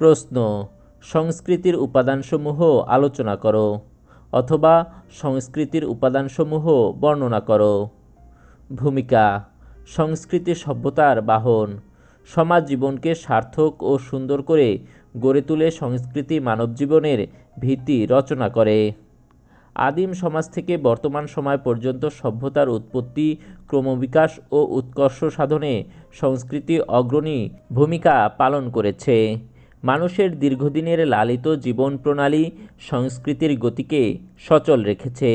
প্রশ্ন সংস্কৃতির উপাদানসমূহ আলোচনা করো অথবা সংস্কৃতির উপাদানসমূহ বর্ণনা করো ভূমিকা সংস্কৃতি সভ্যতার বাহন সমাজ জীবনকে সার্থক ও সুন্দর করে গড়ে তুলে সংস্কৃতি মানব জীবনের ভিত্তি রচনা করে আদিম সমাজ থেকে বর্তমান সময় পর্যন্ত সভ্যতার উৎপত্তি ক্রমবিকাশ ও উৎকর্ষ সাধনে সংস্কৃতি অগ্রণী ভূমিকা পালন করেছে মানুষের দীর্ঘদিনের লালিত জীবনপ্রণালী সংস্কৃতির গতিকে সচল রেখেছে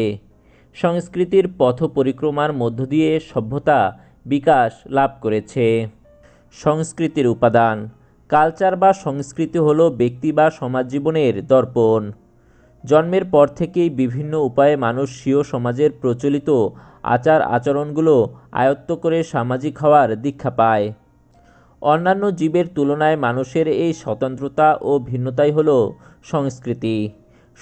সংস্কৃতির পথ পরিক্রমার মধ্য দিয়ে সভ্যতা বিকাশ লাভ করেছে সংস্কৃতির উপাদান কালচার বা সংস্কৃতি হল ব্যক্তি বা সমাজ জীবনের দর্পণ জন্মের পর থেকেই বিভিন্ন উপায়ে মানুষ স্বীয় সমাজের প্রচলিত আচার আচরণগুলো আয়ত্ত করে সামাজিক হওয়ার দীক্ষা পায় অন্যান্য জীবের তুলনায় মানুষের এই স্বতন্ত্রতা ও ভিন্নতাই হল সংস্কৃতি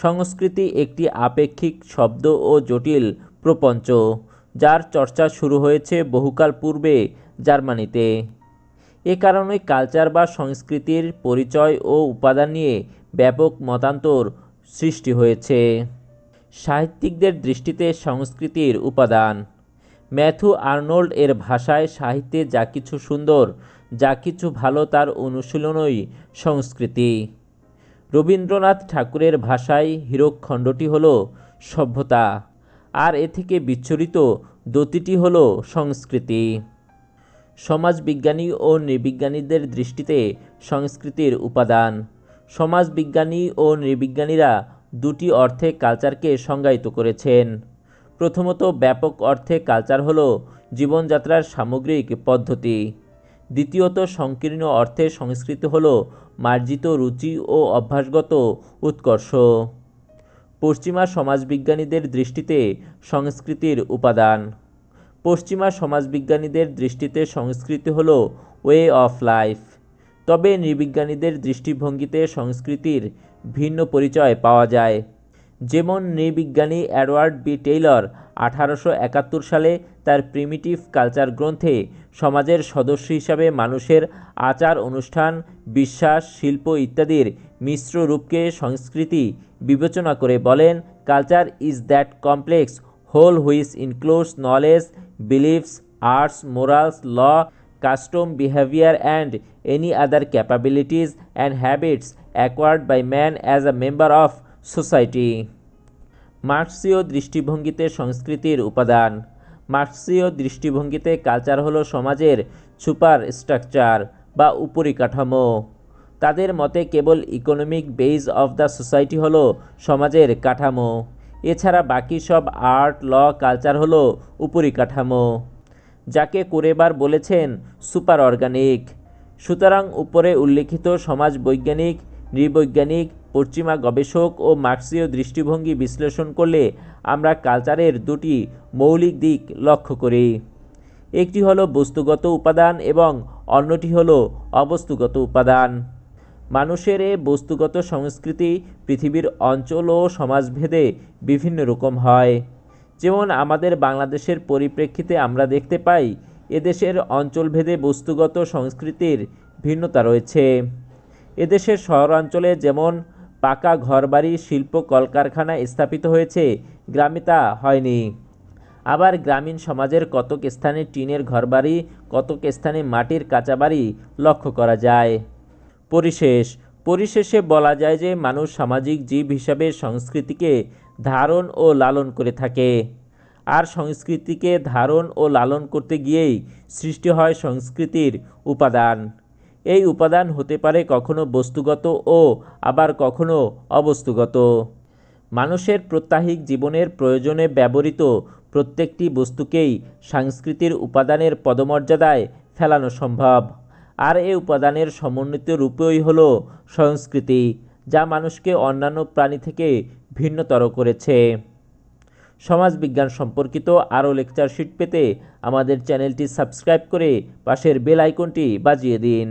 সংস্কৃতি একটি আপেক্ষিক শব্দ ও জটিল প্রপঞ্চ যার চর্চা শুরু হয়েছে বহুকাল পূর্বে জার্মানিতে এ কারণে কালচার বা সংস্কৃতির পরিচয় ও উপাদান নিয়ে ব্যাপক মতান্তর সৃষ্টি হয়েছে সাহিত্যিকদের দৃষ্টিতে সংস্কৃতির উপাদান ম্যাথু আর্নোল্ড এর ভাষায় সাহিত্যে যা কিছু সুন্দর যা কিছু ভালো তার অনুশীলনই সংস্কৃতি রবীন্দ্রনাথ ঠাকুরের ভাষায় হীরক খণ্ডটি হল সভ্যতা আর এ থেকে বিচ্ছরিত দতিটি হল সংস্কৃতি সমাজবিজ্ঞানী ও নৃবিজ্ঞানীদের দৃষ্টিতে সংস্কৃতির উপাদান সমাজবিজ্ঞানী ও নৃবিজ্ঞানীরা দুটি অর্থে কালচারকে সংজ্ঞায়িত করেছেন প্রথমত ব্যাপক অর্থে কালচার হল জীবনযাত্রার সামগ্রিক পদ্ধতি দ্বিতীয়ত সংকীর্ণ অর্থে সংস্কৃত হল মার্জিত রুচি ও অভ্যাসগত উৎকর্ষ পশ্চিমা সমাজবিজ্ঞানীদের দৃষ্টিতে সংস্কৃতির উপাদান পশ্চিমা সমাজবিজ্ঞানীদের দৃষ্টিতে সংস্কৃতি হল ওয়ে অফ লাইফ তবে নৃবিজ্ঞানীদের দৃষ্টিভঙ্গিতে সংস্কৃতির ভিন্ন পরিচয় পাওয়া যায় যেমন নৃবিজ্ঞানী অ্যাডওয়ার্ড বি টেইলর আঠারোশো সালে তার প্রিমিটিভ কালচার গ্রন্থে সমাজের সদস্য হিসাবে মানুষের আচার অনুষ্ঠান বিশ্বাস শিল্প ইত্যাদির মিশ্র রূপকে সংস্কৃতি বিবেচনা করে বলেন culture is that complex whole which includes knowledge beliefs arts morals law custom behaviour and any other capabilities and habits acquired by man as a member of society মার্কসীয় দৃষ্টিভঙ্গিতে সংস্কৃতির উপাদান মার্ক্সীয় দৃষ্টিভঙ্গিতে কালচার হলো সমাজের সুপার স্ট্রাকচার বা উপরিকাঠামো তাদের মতে কেবল economic base of the society হলো সমাজের কাঠামো এছাড়া বাকি সব আর্ট ল কালচার হলো উপরিকাঠামো যাকে কুরেবার বলেছেন সুপার অর্গানিক সুতরাং উপরে উল্লেখিত সমাজ বৈজ্ঞানিক নৃবৈজ্ঞানিক পশ্চিমা গবেষক ও মার্ক্সীয় দৃষ্টিভঙ্গি বিশ্লেষণ করলে আমরা কালচারের দুটি মৌলিক দিক লক্ষ্য করি একটি হলো বস্তুগত উপাদান এবং অন্যটি হলো অবস্তুগত উপাদান মানুষের এ বস্তুগত সংস্কৃতি পৃথিবীর অঞ্চল ও সমাজভেদে বিভিন্ন রকম হয় যেমন আমাদের বাংলাদেশের পরিপ্রেক্ষিতে আমরা দেখতে পাই এদেশের অঞ্চলভেদে বস্তুগত সংস্কৃতির ভিন্নতা রয়েছে এদেশের শহরাঞ্চলে যেমন পাকা ঘরবাড়ি শিল্প কলকারখানা স্থাপিত হয়েছে গ্রামে তা হয়নি আবার গ্রামীণ সমাজের কতক স্থানে টিনের ঘরবাড়ি কতক স্থানে মাটির কাঁচাবাড়ি লক্ষ্য করা যায় পরিশেষ পরিশেষে বলা যায় যে মানুষ সামাজিক জীব হিসাবে সংস্কৃতিকে ধারণ ও লালন করে থাকে আর সংস্কৃতিকে ধারণ ও লালন করতে গিয়েই সৃষ্টি হয় সংস্কৃতির উপাদান এই উপাদান হতে পারে কখনো বস্তুগত ও আবার কখনো অবস্তুগত মানুষের প্রত্যাহিক জীবনের প্রয়োজনে ব্যবহৃত প্রত্যেকটি বস্তুকেই সাংস্কৃতির উপাদানের পদমর্যাদায় ফেলানো সম্ভব আর এ উপাদানের সমন্বিত রূপেই হল সংস্কৃতি যা মানুষকে অন্যান্য প্রাণী থেকে ভিন্নতর করেছে সমাজবিজ্ঞান সম্পর্কিত আরও লেকচার শিট পেতে আমাদের চ্যানেলটি সাবস্ক্রাইব করে পাশের বেল আইকনটি বাজিয়ে দিন